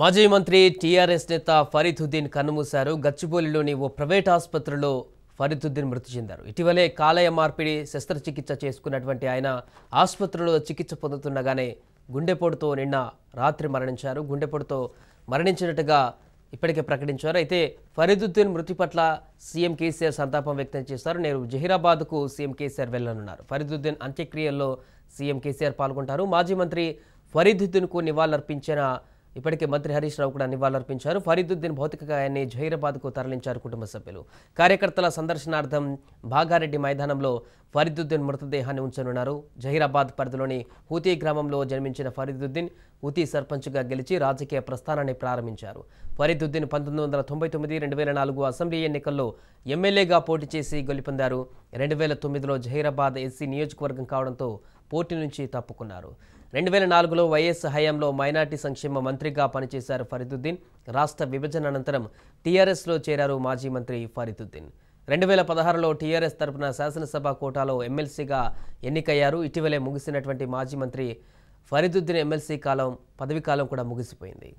మాజీ మంత్రి టీఆర్ఎస్ నేత ఫరీదుద్దీన్ కన్నుమూశారు గచ్చిబౌలిలోని ఓ ప్రైవేట్ ఆసుపత్రిలో ఫరీదుద్దీన్ మృతి చెందారు ఇటీవలే కాలయ మార్పిడి శస్త్రచికిత్స చేసుకున్నటువంటి ఆయన ఆసుపత్రిలో చికిత్స పొందుతుండగానే గుండెపోటుతో నిన్న రాత్రి మరణించారు గుండెపోటుతో మరణించినట్టుగా ఇప్పటికే ప్రకటించారు అయితే ఫరీదుద్దీన్ మృతి పట్ల సీఎం కేసీఆర్ సంతాపం వ్యక్తం చేశారు నేను జహీరాబాద్కు సీఎం కేసీఆర్ వెళ్ళనున్నారు ఫరీదుద్దీన్ అంత్యక్రియల్లో సీఎం కేసీఆర్ పాల్గొంటారు మాజీ మంత్రి ఫరీదుద్దీన్కు నివాళులర్పించిన ఇప్పటికే మంత్రి హరీష్ రావు కూడా నివాళులర్పించారు ఫరీదుద్దీన్ భౌతిక గాయాన్ని జహీరాబాద్కు తరలించారు కుటుంబ సభ్యులు కార్యకర్తల సందర్శనార్థం భాగారెడ్డి మైదానంలో ఫరీదుద్దీన్ మృతదేహాన్ని ఉంచనున్నారు జహీరాబాద్ పరిధిలోని హుతి గ్రామంలో జన్మించిన ఫరీదుద్దీన్ హూతీ సర్పంచ్గా గెలిచి రాజకీయ ప్రస్థానాన్ని ప్రారంభించారు ఫరీదుద్దీన్ పంతొమ్మిది వందల తొంభై తొమ్మిది రెండు వేల నాలుగు అసెంబ్లీ ఎన్నికల్లో ఎమ్మెల్యేగా పోటీ చేసి గెలుపొందారు రెండు వేల తొమ్మిదిలో జహీరాబాద్ ఎస్సీ నియోజకవర్గం కావడంతో పోటీ నుంచి తప్పుకున్నారు రెండు వేల నాలుగులో వైఎస్ హయాంలో మైనార్టీ సంక్షేమ మంత్రిగా పనిచేశారు ఫరీదుద్దీన్ రాష్ట్ర విభజన అనంతరం టీఆర్ఎస్లో చేరారు మాజీ మంత్రి ఫరీదుద్దీన్ రెండు వేల పదహారులో టీఆర్ఎస్ తరపున శాసనసభ కోటాలో ఎమ్మెల్సీగా ఎన్నికయ్యారు ఇటీవలే ముగిసినటువంటి మాజీ మంత్రి ఫరీదుద్దీన్ ఎమ్మెల్సీ కాలం పదవీకాలం కూడా ముగిసిపోయింది